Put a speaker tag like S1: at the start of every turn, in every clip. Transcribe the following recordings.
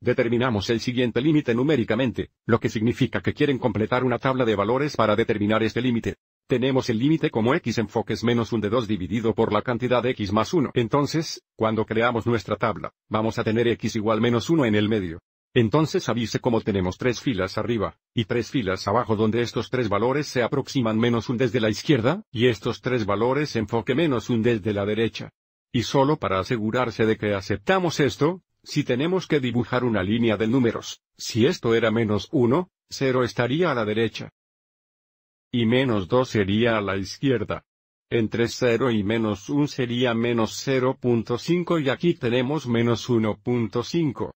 S1: Determinamos el siguiente límite numéricamente, lo que significa que quieren completar una tabla de valores para determinar este límite. Tenemos el límite como x enfoques menos un de 2 dividido por la cantidad de x más 1. Entonces, cuando creamos nuestra tabla, vamos a tener x igual menos 1 en el medio. Entonces avise cómo tenemos tres filas arriba, y tres filas abajo donde estos tres valores se aproximan menos un desde la izquierda, y estos tres valores enfoque menos un desde la derecha. Y solo para asegurarse de que aceptamos esto, si tenemos que dibujar una línea de números, si esto era menos 1, 0 estaría a la derecha. Y menos 2 sería a la izquierda. Entre 0 y menos 1 sería menos 0.5 y aquí tenemos menos 1.5.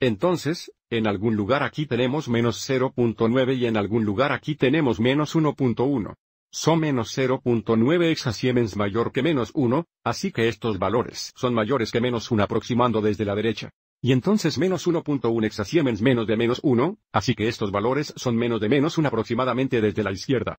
S1: Entonces, en algún lugar aquí tenemos menos 0.9 y en algún lugar aquí tenemos menos 1.1 son menos 0.9 siemens mayor que menos 1, así que estos valores son mayores que menos 1 aproximando desde la derecha. Y entonces menos 1.1 hexasiemens menos de menos 1, así que estos valores son menos de menos 1 aproximadamente desde la izquierda.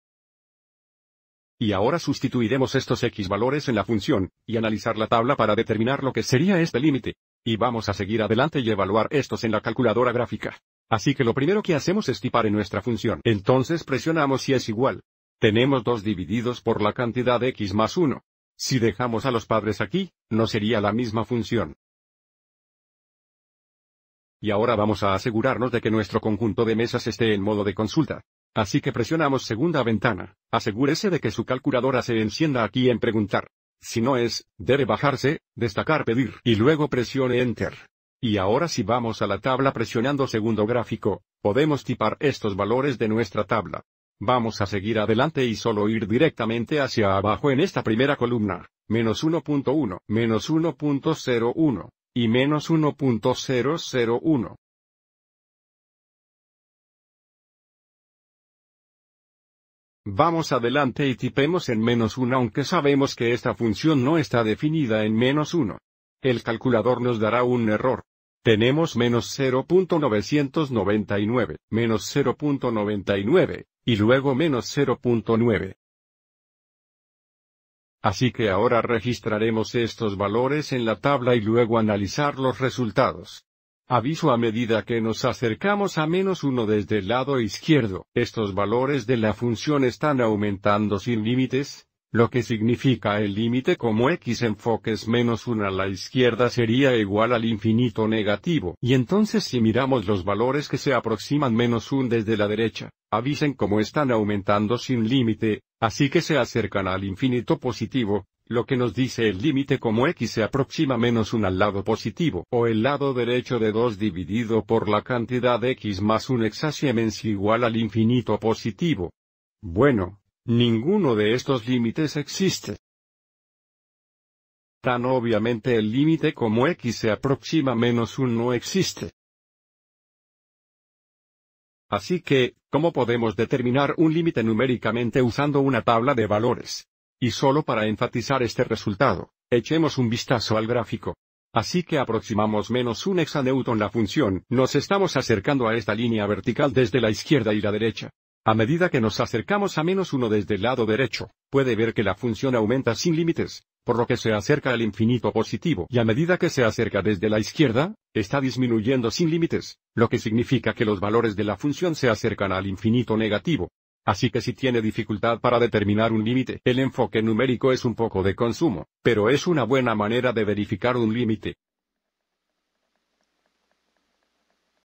S1: Y ahora sustituiremos estos x valores en la función, y analizar la tabla para determinar lo que sería este límite. Y vamos a seguir adelante y evaluar estos en la calculadora gráfica. Así que lo primero que hacemos es tipar en nuestra función. Entonces presionamos si es igual tenemos 2 divididos por la cantidad x más 1. Si dejamos a los padres aquí, no sería la misma función. Y ahora vamos a asegurarnos de que nuestro conjunto de mesas esté en modo de consulta. Así que presionamos segunda ventana. Asegúrese de que su calculadora se encienda aquí en preguntar. Si no es, debe bajarse, destacar pedir y luego presione Enter. Y ahora si vamos a la tabla presionando segundo gráfico, podemos tipar estos valores de nuestra tabla. Vamos a seguir adelante y solo ir directamente hacia abajo en esta primera columna, menos 1.1, menos 1.01, y menos 1.001. Vamos adelante y tipemos en menos 1 aunque sabemos que esta función no está definida en menos 1. El calculador nos dará un error. Tenemos menos 0.999, menos 0.99, y luego menos 0.9. Así que ahora registraremos estos valores en la tabla y luego analizar los resultados. Aviso a medida que nos acercamos a menos 1 desde el lado izquierdo, estos valores de la función están aumentando sin límites, lo que significa el límite como x enfoques menos 1 a la izquierda sería igual al infinito negativo. Y entonces si miramos los valores que se aproximan menos 1 desde la derecha, Avisen cómo están aumentando sin límite, así que se acercan al infinito positivo, lo que nos dice el límite como x se aproxima menos 1 al lado positivo o el lado derecho de 2 dividido por la cantidad x más 1 exasiemens igual al infinito positivo. Bueno, ninguno de estos límites existe. Tan obviamente el límite como x se aproxima menos 1 no existe. Así que, ¿cómo podemos determinar un límite numéricamente usando una tabla de valores? Y solo para enfatizar este resultado, echemos un vistazo al gráfico. Así que aproximamos menos un hexanewton la función, nos estamos acercando a esta línea vertical desde la izquierda y la derecha. A medida que nos acercamos a menos uno desde el lado derecho, puede ver que la función aumenta sin límites, por lo que se acerca al infinito positivo y a medida que se acerca desde la izquierda, está disminuyendo sin límites, lo que significa que los valores de la función se acercan al infinito negativo. Así que si tiene dificultad para determinar un límite, el enfoque numérico es un poco de consumo, pero es una buena manera de verificar un límite,